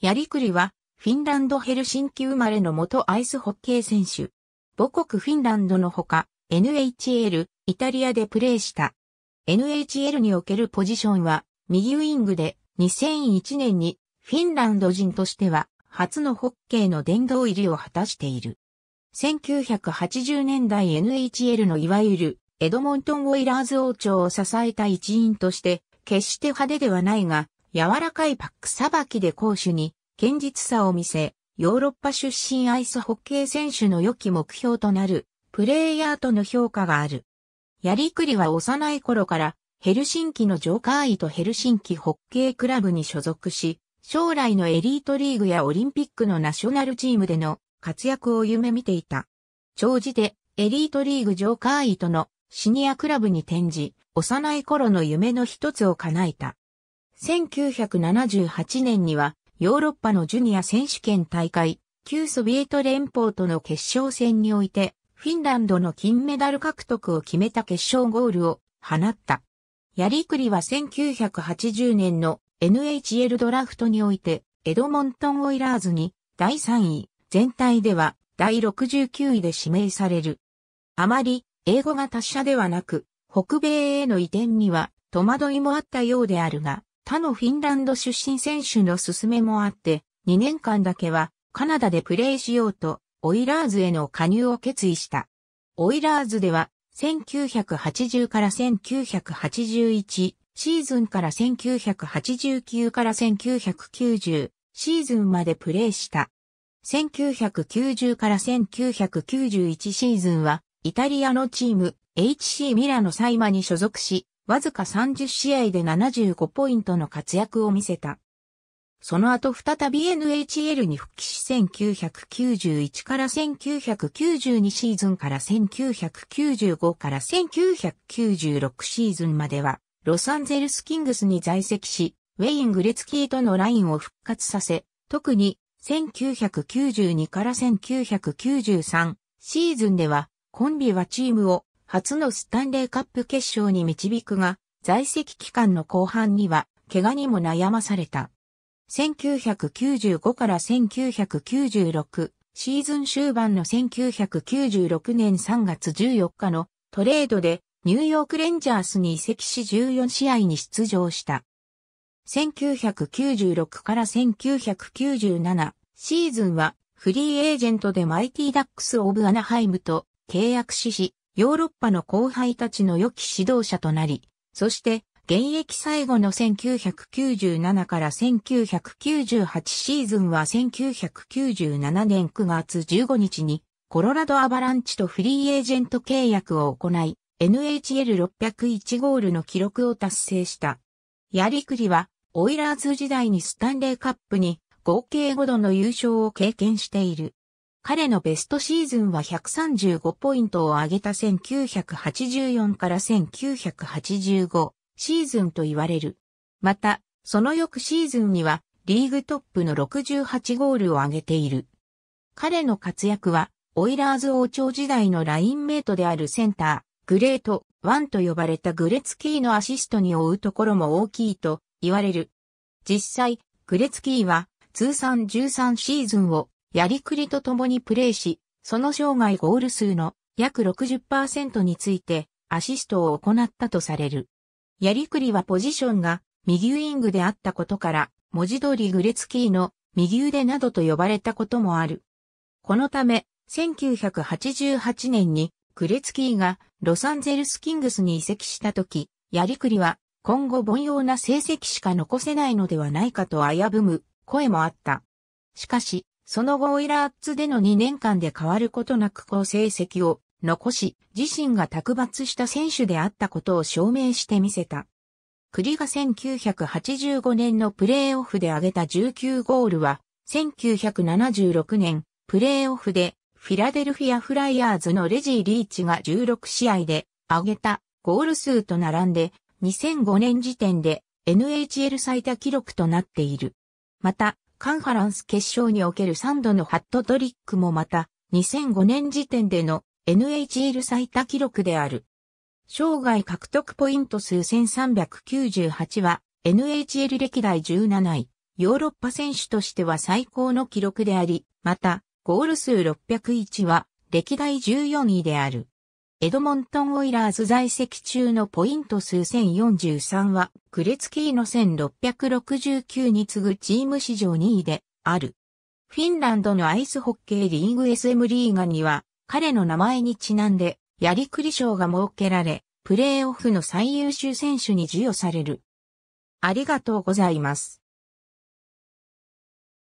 やりくりは、フィンランドヘルシンキ生まれの元アイスホッケー選手。母国フィンランドのほか、NHL、イタリアでプレーした。NHL におけるポジションは、右ウィングで、2001年に、フィンランド人としては、初のホッケーの殿堂入りを果たしている。1980年代 NHL のいわゆるエドモントン・オイラーズ王朝を支えた一員として、決して派手ではないが、柔らかいパックさばきで攻守に堅実さを見せ、ヨーロッパ出身アイスホッケー選手の良き目標となる、プレイヤーとの評価がある。やりくりは幼い頃から、ヘルシンキのジョーカーイとヘルシンキホッケークラブに所属し、将来のエリートリーグやオリンピックのナショナルチームでの活躍を夢見ていた。長じて、エリートリーグジョーカーイとのシニアクラブに転じ、幼い頃の夢の一つを叶えた。1978年にはヨーロッパのジュニア選手権大会、旧ソビエト連邦との決勝戦において、フィンランドの金メダル獲得を決めた決勝ゴールを放った。やりくりは1980年の NHL ドラフトにおいて、エドモントン・オイラーズに第3位、全体では第69位で指名される。あまり英語が達者ではなく、北米への移転には戸惑いもあったようであるが、他のフィンランド出身選手の勧めもあって、2年間だけはカナダでプレーしようと、オイラーズへの加入を決意した。オイラーズでは、1980から1981シーズンから1989から1990シーズンまでプレーした。1990から1991シーズンは、イタリアのチーム HC ミラのサイマに所属し、わずか30試合で75ポイントの活躍を見せた。その後再び NHL に復帰し1991から1992シーズンから1995から1996シーズンまでは、ロサンゼルスキングスに在籍し、ウェイン・グレツキーとのラインを復活させ、特に1992から1993シーズンでは、コンビはチームを初のスタンレーカップ決勝に導くが、在籍期間の後半には、怪我にも悩まされた。1995から1996シーズン終盤の1996年3月14日のトレードでニューヨークレンジャースに移籍し14試合に出場した。1996から1997シーズンはフリーエージェントでマイティダックス・オブ・アナハイムと契約しし、ヨーロッパの後輩たちの良き指導者となり、そして現役最後の1997から1998シーズンは1997年9月15日にコロラドアバランチとフリーエージェント契約を行い NHL601 ゴールの記録を達成した。やりくりはオイラーズ時代にスタンレーカップに合計5度の優勝を経験している。彼のベストシーズンは135ポイントを上げた1984から1985シーズンと言われる。また、その翌シーズンにはリーグトップの68ゴールを上げている。彼の活躍は、オイラーズ王朝時代のラインメイトであるセンター、グレート、ワンと呼ばれたグレツキーのアシストに追うところも大きいと言われる。実際、グレツキーは通算13シーズンをやりくりと共にプレーし、その生涯ゴール数の約60%についてアシストを行ったとされる。やりくりはポジションが右ウィングであったことから、文字通りグレツキーの右腕などと呼ばれたこともある。このため、1988年にグレツキーがロサンゼルスキングスに移籍した時、やりくりは今後凡庸な成績しか残せないのではないかと危ぶむ声もあった。しかし、その後オイラーツでの2年間で変わることなく好成績を残し、自身が卓抜した選手であったことを証明してみせた。クリが1985年のプレーオフで挙げた19ゴールは、1976年プレーオフでフィラデルフィアフライヤーズのレジー・リーチが16試合で挙げたゴール数と並んで、2005年時点で NHL 最多記録となっている。また、カンファランス決勝における3度のハットトリックもまた、2005年時点での NHL 最多記録である。生涯獲得ポイント数1398は NHL 歴代17位、ヨーロッパ選手としては最高の記録であり、また、ゴール数601は歴代14位である。エドモントン・オイラーズ在籍中のポイント数1043は、クレツキーの1669に次ぐチーム史上2位である。フィンランドのアイスホッケーリーグ SM リーガには、彼の名前にちなんで、やりくり賞が設けられ、プレーオフの最優秀選手に授与される。ありがとうございます。